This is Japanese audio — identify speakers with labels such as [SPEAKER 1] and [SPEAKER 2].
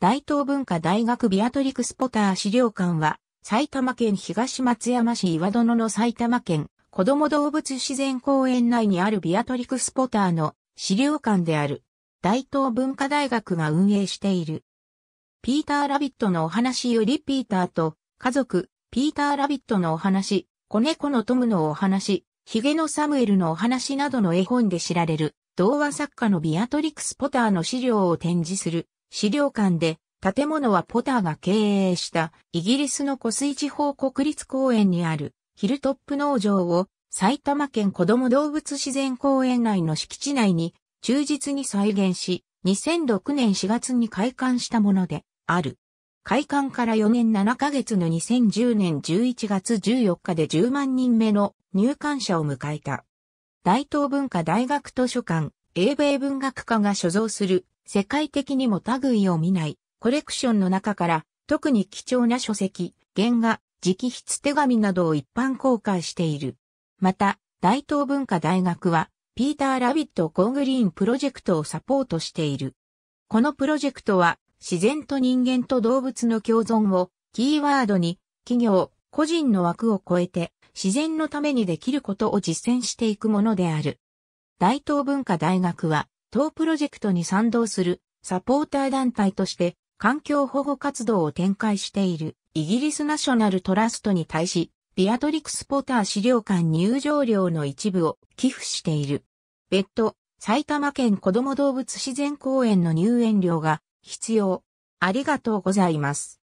[SPEAKER 1] 大東文化大学ビアトリクス・ポター資料館は、埼玉県東松山
[SPEAKER 2] 市岩殿の埼玉県子供動物自然公園内にあるビアトリクス・ポターの資料館である。大東文化大学が運営している。ピーター・ラビットのお話よりピーターと家族、ピーター・ラビットのお話、子猫のトムのお話、ヒゲのサムエルのお話などの絵本で知られる童話作家のビアトリクス・ポターの資料を展示する資料館で、建物はポターが経営したイギリスの湖水地方国立公園にあるヒルトップ農場を埼玉県子ども動物自然公園内の敷地内に忠実に再現し、2006年4月に開館したものである。開館から4年7ヶ月の2010年11月14日で10万人目の入館者を迎えた。大東文化大学図書館、英米文学科が所蔵する世界的にも類を見ない、コレクションの中から、特に貴重な書籍、原画、直筆手紙などを一般公開している。また、大東文化大学は、ピーター・ラビット・ゴーグリーンプロジェクトをサポートしている。このプロジェクトは、自然と人間と動物の共存を、キーワードに、企業、個人の枠を超えて、自然のためにできることを実践していくものである。大東文化大学は、当プロジェクトに賛同するサポーター団体として環境保護活動を展開しているイギリスナショナルトラストに対し、ビアトリックス・ポター資料館入場料の一部を寄付している。別途、
[SPEAKER 1] 埼玉県子ども動物自然公園の入園料が必要。ありがとうございます。